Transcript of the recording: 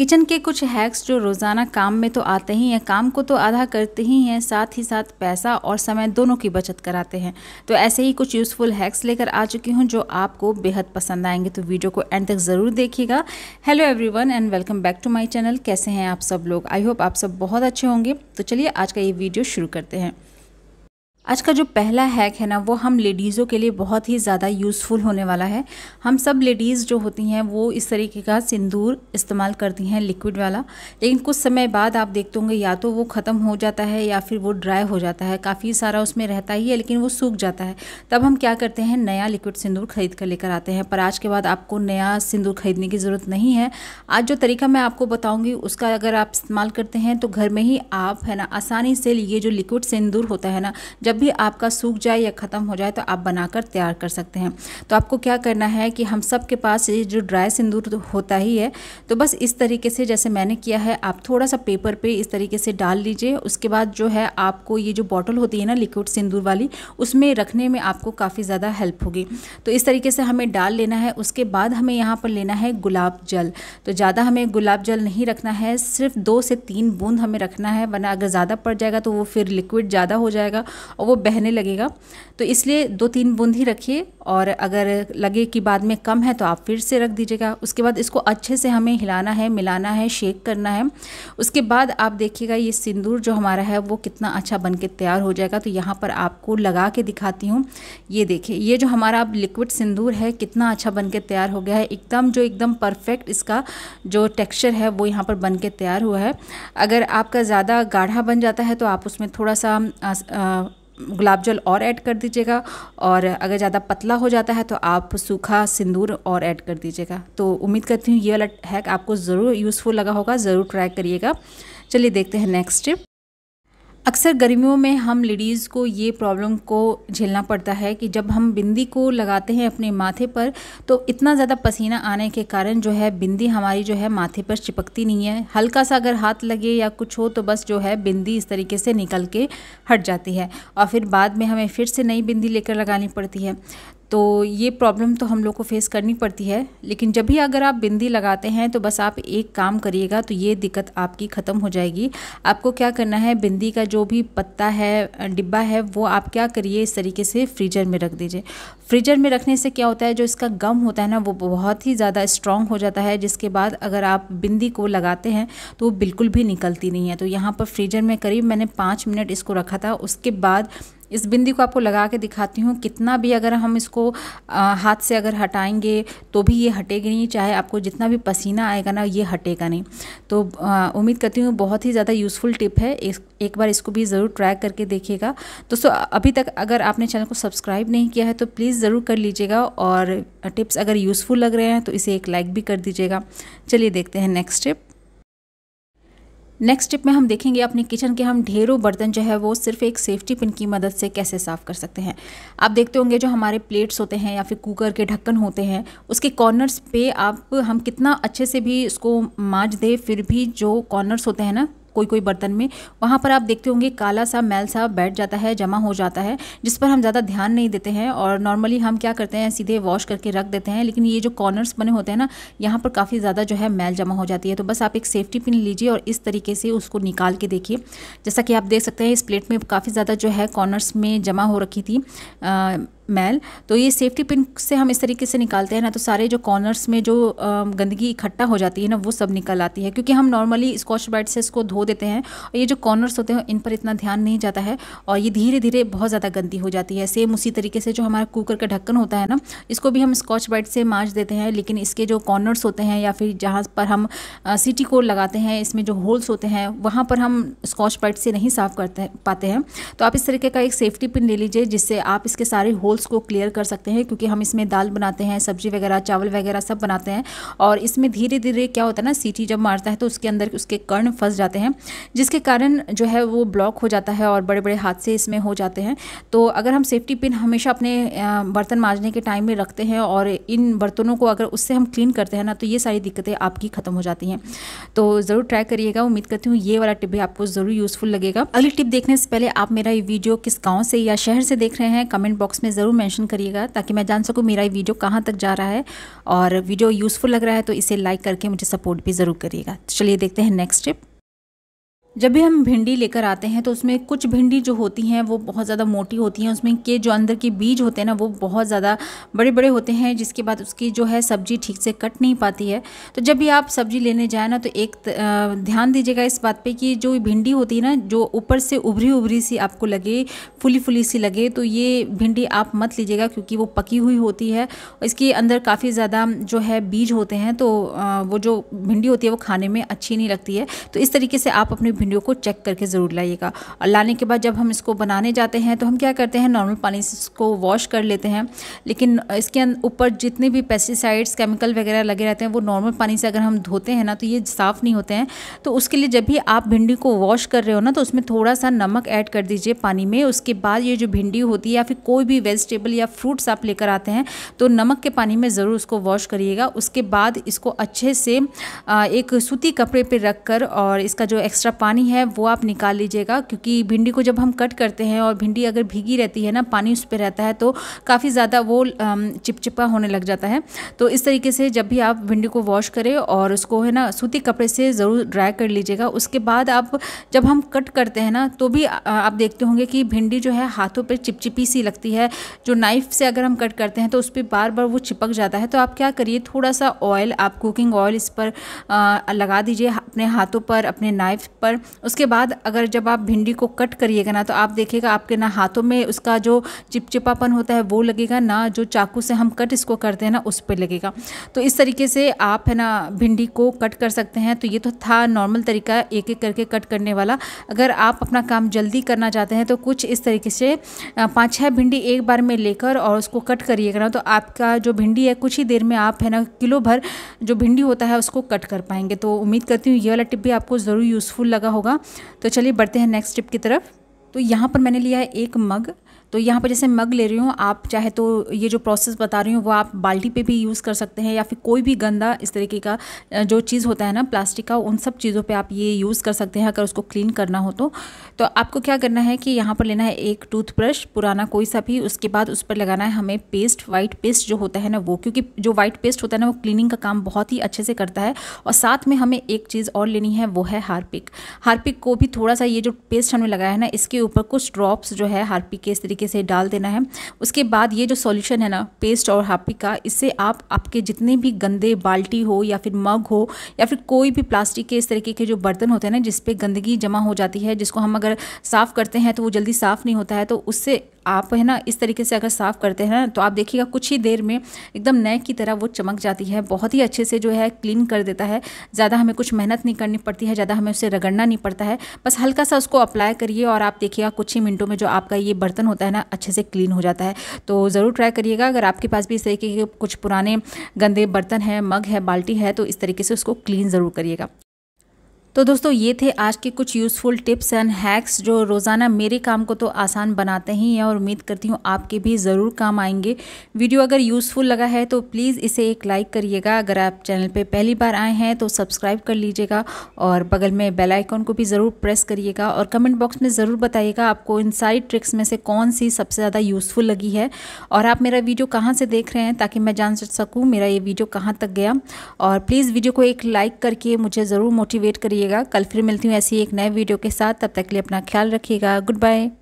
kitchen के कुछ hacks जो रोज़ाना काम में तो आते ही हैं काम को तो आधा करते ही हैं साथ ही साथ पैसा और समय दोनों की बचत कराते हैं तो ऐसे ही कुछ यूज़फुल हैक्स लेकर आ चुकी हूँ जो आपको बेहद पसंद आएंगे तो वीडियो को एंड तक ज़रूर देखिएगा hello everyone and welcome back to my channel कैसे हैं आप सब लोग आई होप आप सब बहुत अच्छे होंगे तो चलिए आज का ये वीडियो शुरू करते हैं आज का जो पहला हैक है ना वो हम लेडीज़ों के लिए बहुत ही ज़्यादा यूज़फुल होने वाला है हम सब लेडीज़ जो होती हैं वो इस तरीके का सिंदूर इस्तेमाल करती हैं लिक्विड वाला लेकिन कुछ समय बाद आप देखते होंगे या तो वो ख़त्म हो जाता है या फिर वो ड्राई हो जाता है काफ़ी सारा उसमें रहता ही है लेकिन वो सूख जाता है तब हम क्या करते हैं नया लिक्विड सिंदूर खरीद कर लेकर आते हैं पर आज के बाद आपको नया सिंदूर खरीदने की ज़रूरत नहीं है आज जो तरीका मैं आपको बताऊँगी उसका अगर आप इस्तेमाल करते हैं तो घर में ही आप है ना आसानी से ये जो लिक्विड सिंदूर होता है ना जब भी आपका सूख जाए या ख़त्म हो जाए तो आप बनाकर तैयार कर सकते हैं तो आपको क्या करना है कि हम सब के पास ये जो ड्राई सिंदूर तो होता ही है तो बस इस तरीके से जैसे मैंने किया है आप थोड़ा सा पेपर पे इस तरीके से डाल लीजिए उसके बाद जो है आपको ये जो बॉटल होती है ना लिक्विड सिंदूर वाली उसमें रखने में आपको काफ़ी ज़्यादा हेल्प होगी तो इस तरीके से हमें डाल लेना है उसके बाद हमें यहाँ पर लेना है गुलाब जल तो ज़्यादा हमें गुलाब जल नहीं रखना है सिर्फ दो से तीन बूंद हमें रखना है वरना अगर ज़्यादा पड़ जाएगा तो वो फिर लिक्विड ज़्यादा हो जाएगा और वो बहने लगेगा तो इसलिए दो तीन बूंद ही रखिए और अगर लगे कि बाद में कम है तो आप फिर से रख दीजिएगा उसके बाद इसको अच्छे से हमें हिलाना है मिलाना है शेक करना है उसके बाद आप देखिएगा ये सिंदूर जो हमारा है वो कितना अच्छा बन के तैयार हो जाएगा तो यहाँ पर आपको लगा के दिखाती हूँ ये देखिए ये जो हमारा अब लिक्विड सिंदूर है कितना अच्छा बन के तैयार हो गया है एकदम जो एकदम परफेक्ट इसका जो टेक्स्चर है वो यहाँ पर बन के तैयार हुआ है अगर आपका ज़्यादा गाढ़ा बन जाता है तो आप उसमें थोड़ा सा गुलाब जल और ऐड कर दीजिएगा और अगर ज़्यादा पतला हो जाता है तो आप सूखा सिंदूर और ऐड कर दीजिएगा तो उम्मीद करती हूँ ये वाला हैक आपको ज़रूर यूज़फुल लगा होगा ज़रूर ट्राई करिएगा चलिए देखते हैं नेक्स्ट अक्सर गर्मियों में हम लेडीज़ को ये प्रॉब्लम को झेलना पड़ता है कि जब हम बिंदी को लगाते हैं अपने माथे पर तो इतना ज़्यादा पसीना आने के कारण जो है बिंदी हमारी जो है माथे पर चिपकती नहीं है हल्का सा अगर हाथ लगे या कुछ हो तो बस जो है बिंदी इस तरीके से निकल के हट जाती है और फिर बाद में हमें फिर से नई बिंदी लेकर लगानी पड़ती है तो ये प्रॉब्लम तो हम लोग को फेस करनी पड़ती है लेकिन जब भी अगर आप बिंदी लगाते हैं तो बस आप एक काम करिएगा तो ये दिक्कत आपकी ख़त्म हो जाएगी आपको क्या करना है बिंदी का जो भी पत्ता है डिब्बा है वो आप क्या करिए इस तरीके से फ्रीजर में रख दीजिए फ्रीजर में रखने से क्या होता है जो इसका गम होता है ना वो बहुत ही ज़्यादा स्ट्रॉन्ग हो जाता है जिसके बाद अगर आप बिंदी को लगाते हैं तो वो बिल्कुल भी निकलती नहीं है तो यहाँ पर फ्रीजर में करीब मैंने पाँच मिनट इसको रखा था उसके बाद इस बिंदी को आपको लगा के दिखाती हूँ कितना भी अगर हम इसको आ, हाथ से अगर हटाएंगे तो भी ये हटेगी नहीं चाहे आपको जितना भी पसीना आएगा ना ये हटेगा नहीं तो उम्मीद करती हूँ बहुत ही ज़्यादा यूज़फुल टिप है एक, एक बार इसको भी ज़रूर ट्राई करके देखिएगा दोस्तों अभी तक अगर आपने चैनल को सब्सक्राइब नहीं किया है तो प्लीज़ ज़रूर कर लीजिएगा और टिप्स अगर यूज़फुल लग रहे हैं तो इसे एक लाइक भी कर दीजिएगा चलिए देखते हैं नेक्स्ट टिप नेक्स्ट स्टेप में हम देखेंगे अपने किचन के हम ढेरों बर्तन जो है वो सिर्फ एक सेफ्टी पिन की मदद से कैसे साफ़ कर सकते हैं आप देखते होंगे जो हमारे प्लेट्स होते हैं या फिर कुकर के ढक्कन होते हैं उसके कॉर्नर्स पे आप हम कितना अच्छे से भी इसको माँज दे फिर भी जो कॉर्नर्स होते हैं ना कोई कोई बर्तन में वहाँ पर आप देखते होंगे काला सा मैल सा बैठ जाता है जमा हो जाता है जिस पर हम ज़्यादा ध्यान नहीं देते हैं और नॉर्मली हम क्या करते हैं सीधे वॉश करके रख देते हैं लेकिन ये जो कॉर्नर्स बने होते हैं ना यहाँ पर काफ़ी ज़्यादा जो है मैल जमा हो जाती है तो बस आप एक सेफ्टी पिन लीजिए और इस तरीके से उसको निकाल के देखिए जैसा कि आप देख सकते हैं इस प्लेट में काफ़ी ज़्यादा जो है कॉर्नर्स में जमा हो रखी थी आ, मैल तो ये सेफ्टी पिन से हम इस तरीके से निकालते हैं ना तो सारे जो कॉर्नर्स में जो गंदगी इकट्ठा हो जाती है ना वो सब निकल आती है क्योंकि हम नॉर्मली स्कॉच ब्राइट से इसको धो देते हैं और ये जो कॉर्नर्स होते हैं इन पर इतना ध्यान नहीं जाता है और ये धीरे धीरे बहुत ज़्यादा गंदी हो जाती है सेम उसी तरीके से जो हमारा कुकर का ढक्कन होता है ना इसको भी हम स्कॉच ब्राइट से माँज देते हैं लेकिन इसके जो कॉर्नर्स होते हैं या फिर जहाँ पर हम सिटी कोड लगाते हैं इसमें जो होल्स होते हैं वहाँ पर हम स्कॉच ब्राइट से नहीं साफ़ करते पाते हैं तो आप इस तरीके का एक सेफ्टी पिन ले लीजिए जिससे आप इसके सारे होल्स होल्स को क्लियर कर सकते हैं क्योंकि हम इसमें दाल बनाते हैं सब्जी वगैरह चावल वगैरह सब बनाते हैं और इसमें धीरे धीरे क्या होता है ना सीटी जब मारता है तो उसके अंदर उसके कर्ण फंस जाते हैं जिसके कारण जो है वो ब्लॉक हो जाता है और बड़े बड़े हादसे इसमें हो जाते हैं तो अगर हम सेफ्टी पिन हमेशा अपने बर्तन माँजने के टाइम में रखते हैं और इन बर्तनों को अगर उससे हम क्लीन करते हैं ना तो ये सारी दिक्कतें आपकी ख़त्म हो जाती हैं तो ज़रूर ट्राई करिएगा उम्मीद करती हूँ ये वाला टिप भी आपको ज़रूर यूज़फुल लगेगा अगली टिप देखने से पहले आप मेरा ये वीडियो किस गाँव से या शहर से देख रहे हैं कमेंट बॉक्स में ज़रूर ज़रूर मेंशन करिएगा ताकि मैं जान सकूँ मेरा ये वीडियो कहाँ तक जा रहा है और वीडियो यूज़फुल लग रहा है तो इसे लाइक करके मुझे सपोर्ट भी ज़रूर करिएगा तो चलिए देखते हैं नेक्स्ट स्टेप जब भी हम भिंडी लेकर आते हैं तो उसमें कुछ भिंडी जो होती हैं वो बहुत ज़्यादा मोटी होती हैं उसमें के जो अंदर के बीज होते हैं ना वो बहुत ज़्यादा बड़े बड़े होते हैं जिसके बाद उसकी जो है सब्ज़ी ठीक से कट नहीं पाती है तो जब भी आप सब्ज़ी लेने जाए ना तो एक ध्यान दीजिएगा इस बात पर कि जो भिंडी होती है ना जो ऊपर से उभरी उभरी सी आपको लगे फुली फुली सी लगे तो ये भिंडी आप मत लीजिएगा क्योंकि वो पकी हुई होती है इसके अंदर काफ़ी ज़्यादा जो है बीज होते हैं तो वो जो भिंडी होती है वो खाने में अच्छी नहीं लगती है तो इस तरीके से आप अपनी वीडियो को चेक करके ज़रूर लाइएगा और लाने के बाद जब हम इसको बनाने जाते हैं तो हम क्या करते हैं नॉर्मल पानी से इसको वॉश कर लेते हैं लेकिन इसके ऊपर जितने भी पेस्टिसाइड्स केमिकल वगैरह लगे रहते हैं वो नॉर्मल पानी से अगर हम धोते हैं ना तो ये साफ़ नहीं होते हैं तो उसके लिए जब भी आप भिंडी को वॉश कर रहे हो ना तो उसमें थोड़ा सा नमक ऐड कर दीजिए पानी में उसके बाद ये जो भिंडी होती है या फिर कोई भी वेजिटेबल या फ्रूट्स आप लेकर आते हैं तो नमक के पानी में ज़रूर उसको वॉश करिएगा उसके बाद इसको अच्छे से एक सूती कपड़े पर रख कर और इसका जो एक्स्ट्रा पानी पानी है वो आप निकाल लीजिएगा क्योंकि भिंडी को जब हम कट करते हैं और भिंडी अगर भीगी रहती है ना पानी उस पर रहता है तो काफ़ी ज़्यादा वो चिपचिपा होने लग जाता है तो इस तरीके से जब भी आप भिंडी को वॉश करें और उसको है ना सूती कपड़े से ज़रूर ड्राई कर लीजिएगा उसके बाद आप जब हम कट करते हैं ना तो भी आप देखते होंगे कि भिंडी जो है हाथों पर चिपचिपी सी लगती है जो नाइफ़ से अगर हम कट करते हैं तो उस पर बार बार वो चिपक जाता है तो आप क्या करिए थोड़ा सा ऑयल आप कुकिंग ऑयल इस पर लगा दीजिए अपने हाथों पर अपने नाइफ पर उसके बाद अगर जब आप भिंडी को कट करिएगा ना तो आप देखिएगा आपके ना हाथों में उसका जो चिपचिपापन होता है वो लगेगा ना जो चाकू से हम कट इसको करते हैं ना उस पर लगेगा तो इस तरीके से आप है ना भिंडी को कट कर सकते हैं तो ये तो था नॉर्मल तरीका एक एक करके कट करने वाला अगर आप अपना काम जल्दी करना चाहते हैं तो कुछ इस तरीके से पाँच छः भिंडी एक बार में लेकर और उसको कट करिएगा ना तो आपका जो भिंडी है कुछ ही देर में आप है ना किलो भर जो भिंडी होता है उसको कट कर पाएंगे तो उम्मीद करती हूँ ये वाला टिप भी आपको ज़रूर यूज़फुल लगा होगा तो चलिए बढ़ते हैं नेक्स्ट स्टेप की तरफ तो यहाँ पर मैंने लिया है एक मग तो यहाँ पर जैसे मग ले रही हूँ आप चाहे तो ये जो प्रोसेस बता रही हूँ वो आप बाल्टी पे भी यूज़ कर सकते हैं या फिर कोई भी गंदा इस तरीके का जो चीज़ होता है ना प्लास्टिक का उन सब चीज़ों पर आप ये यूज़ कर सकते हैं अगर उसको क्लीन करना हो तो तो आपको क्या करना है कि यहाँ पर लेना है एक टूथब्रश पुराना कोई सा भी उसके बाद उस पर लगाना है हमें पेस्ट वाइट पेस्ट जो होता है ना वो क्योंकि जो वाइट पेस्ट होता है ना वो क्लीनिंग का काम बहुत ही अच्छे से करता है और साथ में हमें एक चीज़ और लेनी है वो है हारपिक हार्पिक को भी थोड़ा सा ये जो पेस्ट हमने लगाया है ना इसके ऊपर कुछ ड्रॉप्स जो है हार्पिक के इस तरीके तरीके से डाल देना है उसके बाद ये जो सॉल्यूशन है ना पेस्ट और हापी का इससे आप आपके जितने भी गंदे बाल्टी हो या फिर मग हो या फिर कोई भी प्लास्टिक के इस तरीके के जो बर्तन होते हैं ना जिसपे गंदगी जमा हो जाती है जिसको हम अगर साफ़ करते हैं तो वो जल्दी साफ़ नहीं होता है तो उससे आप है ना इस तरीके से अगर साफ़ करते हैं तो आप देखिएगा कुछ ही देर में एकदम नए की तरह वो चमक जाती है बहुत ही अच्छे से जो है क्लीन कर देता है ज़्यादा हमें कुछ मेहनत नहीं करनी पड़ती है ज़्यादा हमें उसे रगड़ना नहीं पड़ता है बस हल्का सा उसको अप्लाई करिए और आप देखिएगा कुछ ही मिनटों में जो आपका ये बर्तन होता है ना अच्छे से क्लीन हो जाता है तो ज़रूर ट्राई करिएगा अगर आपके पास भी इस तरीके के कुछ पुराने गंदे बर्तन हैं मग है बाल्टी है तो इस तरीके से उसको क्लीन ज़रूर करिएगा तो दोस्तों ये थे आज के कुछ यूज़फुल टिप्स एंड हैक्स जो रोज़ाना मेरे काम को तो आसान बनाते ही हैं और उम्मीद करती हूँ आपके भी ज़रूर काम आएंगे वीडियो अगर यूज़फुल लगा है तो प्लीज़ इसे एक लाइक करिएगा अगर आप चैनल पे पहली बार आए हैं तो सब्सक्राइब कर लीजिएगा और बगल में बेल आइकॉन को भी ज़रूर प्रेस करिएगा और कमेंट बॉक्स में ज़रूर बताइएगा आपको इन सारी ट्रिक्स में से कौन सी सबसे ज़्यादा यूज़फुल लगी है और आप मेरा वीडियो कहाँ से देख रहे हैं ताकि मैं जान सकूँ मेरा ये वीडियो कहाँ तक गया और प्लीज़ वीडियो को एक लाइक करके मुझे ज़रूर मोटिवेट करिए करिएगा कल फिर मिलती हूँ ऐसी एक नए वीडियो के साथ तब तक के लिए अपना ख्याल रखिएगा गुड बाय